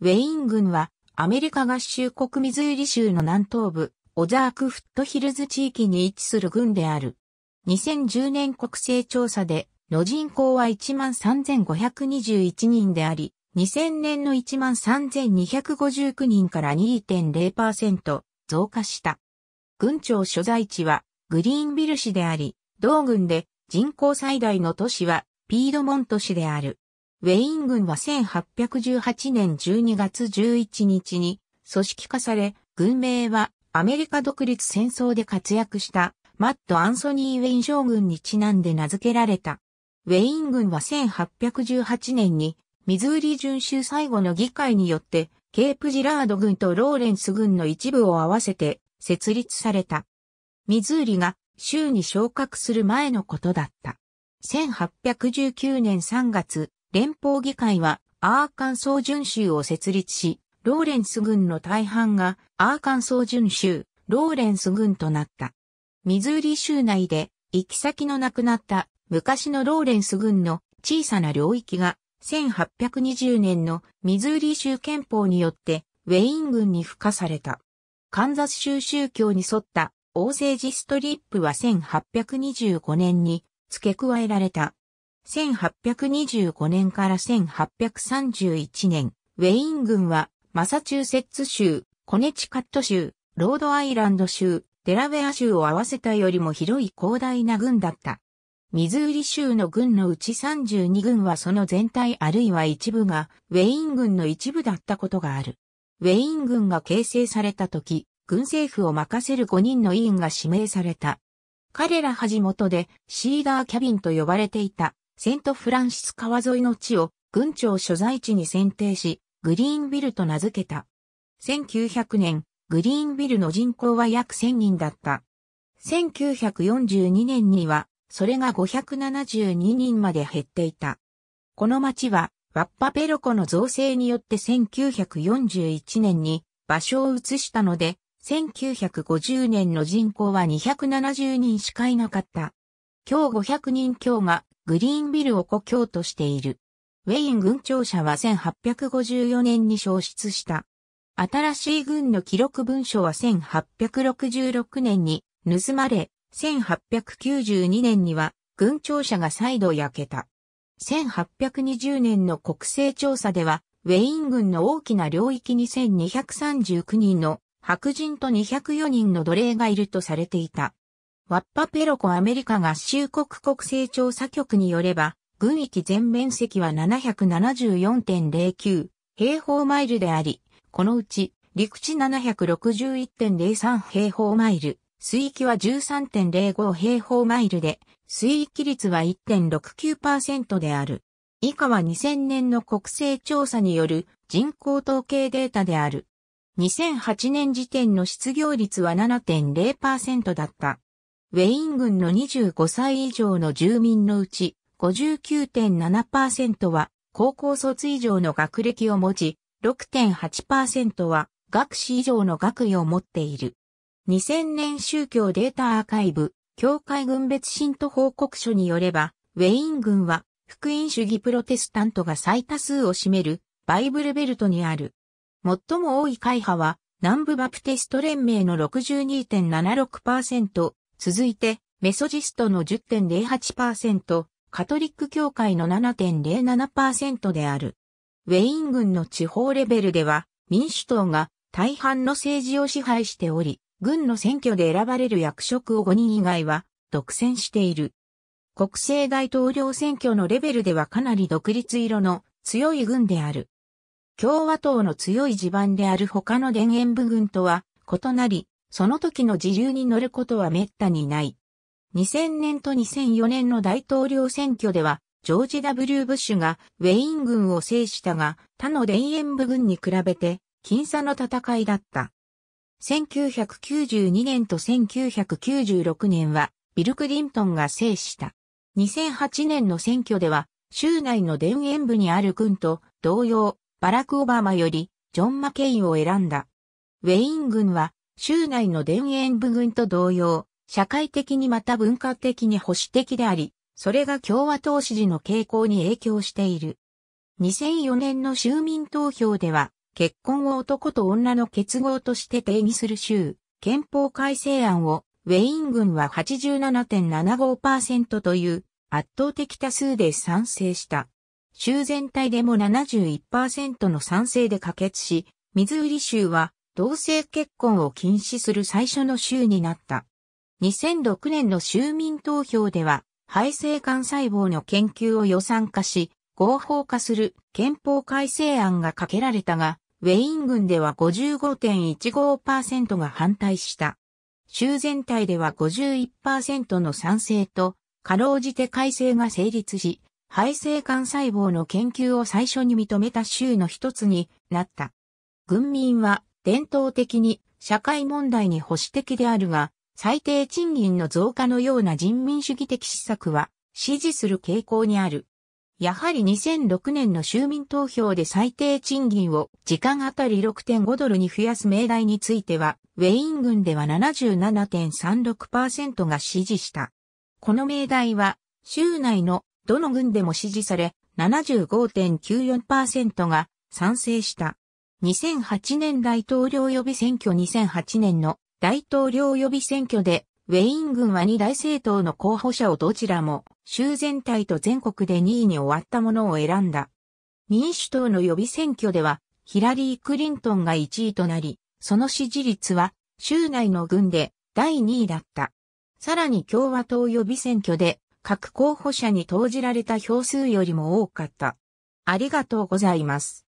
ウェイン郡はアメリカ合衆国ミズーリ州の南東部、オザークフットヒルズ地域に位置する郡である。2010年国勢調査で、の人口は13,521人であり、2000年の13,259人から2.0%増加した。郡庁所在地はグリーンビル市であり、同郡で人口最大の都市はピードモント市である。ウェイン軍は1818年12月11日に組織化され、軍名はアメリカ独立戦争で活躍したマット・アンソニー・ウェイン将軍にちなんで名付けられた。ウェイン軍は1818年にミズーリ巡州最後の議会によってケープジラード軍とローレンス軍の一部を合わせて設立された。ミズーリが州に昇格する前のことだった。1819年3月、連邦議会はアーカンソー巡州を設立し、ローレンス軍の大半がアーカンソー巡州、ローレンス軍となった。ミズーリ州内で行き先のなくなった昔のローレンス軍の小さな領域が1820年のミズーリ州憲法によってウェイン軍に付加された。カンザス州宗教に沿った王政セジストリップは1825年に付け加えられた。1825年から1831年、ウェイン軍は、マサチューセッツ州、コネチカット州、ロードアイランド州、デラウェア州を合わせたよりも広い広大な軍だった。ミズーリ州の軍のうち32軍はその全体あるいは一部がウェイン軍の一部だったことがある。ウェイン軍が形成された時、軍政府を任せる5人の委員が指名された。彼らは地元でシーダーキャビンと呼ばれていたセントフランシス川沿いの地を軍庁所在地に選定し、グリーンビルと名付けた。1900年、グリーンビルの人口は約1000人だった。1942年には、それが572人まで減っていた。この町は、ワッパペロコの造成によって1941年に場所を移したので、1950年の人口は270人しかいなかった。今日500人強がグリーンビルを故郷としている。ウェイン軍庁舎は1854年に消失した。新しい軍の記録文書は1866年に盗まれ、1892年には軍庁舎が再度焼けた。1820年の国勢調査では、ウェイン軍の大きな領域に1239人の白人と204人の奴隷がいるとされていた。ワッパペロコアメリカ合衆国国勢調査局によれば、軍域全面積は774.09平方マイルであり、このうち陸地761.03平方マイル、水域は13.05平方マイルで、水域率は1.69%である。以下は2000年の国勢調査による人口統計データである。2008年時点の失業率は7.0%だった。ウェイン郡の25歳以上の住民のうち59.7%は高校卒以上の学歴を持ち、6.8%は学士以上の学位を持っている。2000年宗教データアーカイブ、教会軍別信徒報告書によれば、ウェイン軍は福音主義プロテスタントが最多数を占めるバイブルベルトにある。最も多い会派は南部バプテスト連盟の62.76%、続いて、メソジストの10.08%、カトリック教会の7.07%である。ウェイン軍の地方レベルでは、民主党が大半の政治を支配しており、軍の選挙で選ばれる役職を5人以外は独占している。国政大統領選挙のレベルではかなり独立色の強い軍である。共和党の強い地盤である他の田園部軍とは異なり、その時の自由に乗ることは滅多にない。2000年と2004年の大統領選挙では、ジョージ・ W・ ブッシュがウェイン軍を制したが、他の田園部軍に比べて、僅差の戦いだった。1992年と1996年は、ビル・クリントンが制した。2008年の選挙では、州内の田園部にある軍と同様、バラク・オバマより、ジョン・マケインを選んだ。ウェイン軍は、州内の田園部分と同様、社会的にまた文化的に保守的であり、それが共和党支持の傾向に影響している。2004年の州民投票では、結婚を男と女の結合として定義する州、憲法改正案を、ウェイン軍は87.75%という圧倒的多数で賛成した。州全体でも71%の賛成で可決し、ミズーリ州は同性結婚を禁止する最初の州になった。2006年の州民投票では、肺性幹細胞の研究を予算化し、合法化する憲法改正案がかけられたが、ウェイン軍では55.15%が反対した。州全体では51%の賛成と、かろうじて改正が成立し、肺性幹細胞の研究を最初に認めた州の一つになった。軍民は伝統的に社会問題に保守的であるが、最低賃金の増加のような人民主義的施策は支持する傾向にある。やはり2006年の就民投票で最低賃金を時間あたり6.5ドルに増やす命題については、ウェイン軍では77.36%が支持した。この命題は、州内のどの軍でも支持され、75.94%が賛成した。2008年大統領予備選挙2008年の大統領予備選挙で、ウェイン軍は2大政党の候補者をどちらも州全体と全国で2位に終わったものを選んだ。民主党の予備選挙では、ヒラリー・クリントンが1位となり、その支持率は州内の軍で第2位だった。さらに共和党予備選挙で各候補者に投じられた票数よりも多かった。ありがとうございます。